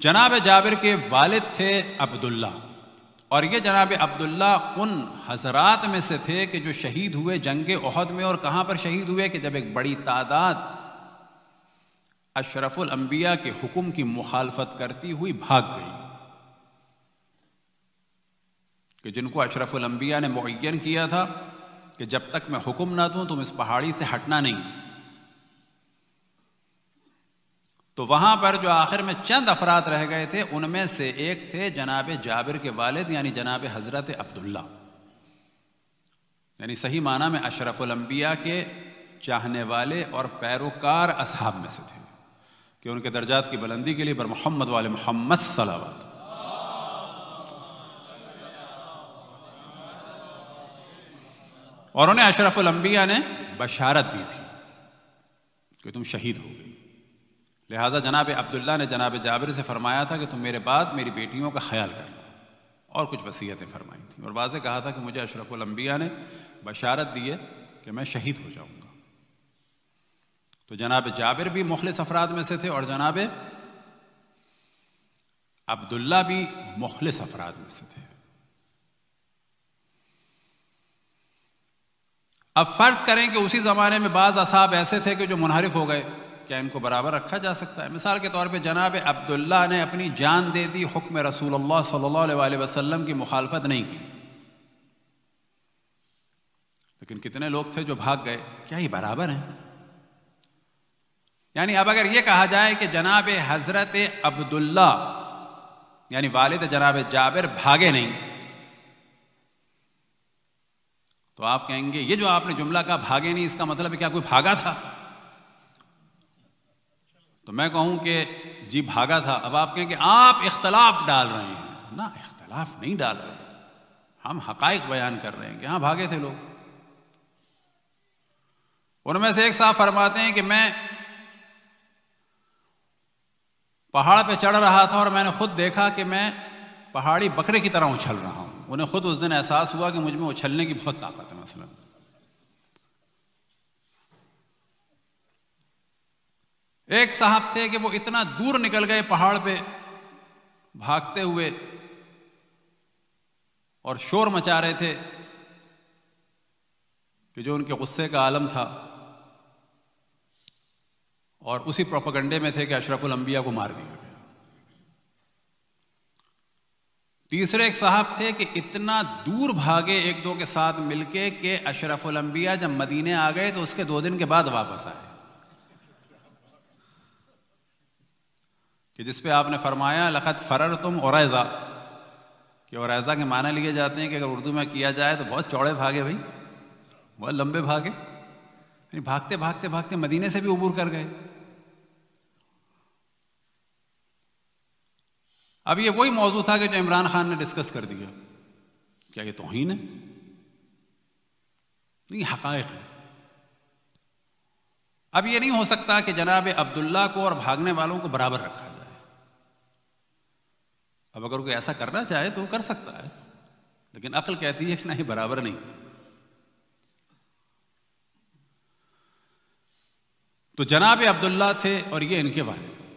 जनाब जाबिर के वालिद थे अब्दुल्ला और ये जनाब अब्दुल्ला उन हजरात में से थे कि जो शहीद हुए जंग अहद में और कहाँ पर शहीद हुए कि जब एक बड़ी तादाद अशरफुल अंबिया के हुक्म की मुखालफत करती हुई भाग गई कि जिनको अशरफुल अंबिया ने मुन किया था कि जब तक मैं हुक्म ना दूं तुम इस पहाड़ी से हटना नहीं तो वहाँ पर जो आखिर में चंद अफराद रह गए थे उनमें से एक थे जनाब जाबिर के वालिद यानी जनाब हज़रत अब्दुल्ला यानी सही माना में अशरफुलम्बिया के चाहने वाले और पैरोकार असहाब में से थे कि उनके दर्जात की बुलंदी के लिए बर मोहम्मद वाले मोहम्मद सलावत और उन्हें अशरफुलम्बिया ने बशारत दी थी कि तुम शहीद हो गए लिहाजा जनाब अब्दुल्ला ने जनाब जाबिर से फरमाया था कि तुम मेरे बाद मेरी बेटियों का ख्याल करना और कुछ वसीयतें फरमाई थी और वाज कहा था कि मुझे अशरफुलम्बिया ने बशारत दी है कि मैं शहीद हो जाऊँगा तो जनाब जाबिर भी मुखलिस अफराद में से थे और जनाब अब्दुल्ला भी मुखलिस अफराद में से थे अब फर्ज करें कि उसी ज़माने में बाज़ असाब ऐसे थे कि जो मुनहरिफ हो गए क्या इनको बराबर रखा जा सकता है मिसाल के तौर पे जनाब अब्दुल्ला ने अपनी जान दे दी हुक्म रसूल अल्लाह सल्लल्लाहु अलैहि वसल्लम की मुखालफत नहीं की लेकिन कितने लोग थे जो भाग गए क्या ये बराबर हैं यानी अब अगर ये कहा जाए कि जनाब हज़रत अब्दुल्ला यानी वालिद जनाब जाबिर भागे नहीं तो आप कहेंगे ये जो आपने जुमला कहा भागे नहीं इसका मतलब क्या कोई भागा था तो मैं कहूँ कि जी भागा था अब आप कहें कि आप इख्तलाफ डाल रहे हैं ना इख्तलाफ नहीं डाल रहे हैं हम हकाइक बयान कर रहे हैं कि हाँ भागे थे लोग उनमें से एक साहब फरमाते हैं कि मैं पहाड़ पे चढ़ रहा था और मैंने खुद देखा कि मैं पहाड़ी बकरे की तरह उछल रहा हूँ उन्हें खुद उस दिन एहसास हुआ कि मुझ में उछलने की बहुत ताकत है मसलन मतलब। एक साहब थे कि वो इतना दूर निकल गए पहाड़ पे भागते हुए और शोर मचा रहे थे कि जो उनके गुस्से का आलम था और उसी प्रोपगंडे में थे कि अशरफुल अंबिया को मार दिया गया तीसरे एक साहब थे कि इतना दूर भागे एक दो के साथ मिलके के अशरफुल अंबिया जब मदीने आ गए तो उसके दो दिन के बाद वापस आए कि जिस पे आपने फरमाया लखत फरर तुम औरज़ा कि औरज़ा के माना लिए जाते हैं कि अगर उर्दू में किया जाए तो बहुत चौड़े भागे भाई बहुत लंबे भागे यानी भागते भागते भागते मदीने से भी उबूर कर गए अब ये वही मौजू था कि जो इमरान खान ने डिस्कस कर दिया क्या ये तोहन है नहीं हकायक है अब ये नहीं हो सकता कि जनाब अब्दुल्ला को और भागने वालों को बराबर रखा जाए अब अगर कोई ऐसा करना चाहे तो वो कर सकता है लेकिन अकल कहती है कि नहीं बराबर नहीं तो जनाब अब्दुल्ला थे और ये इनके वालिद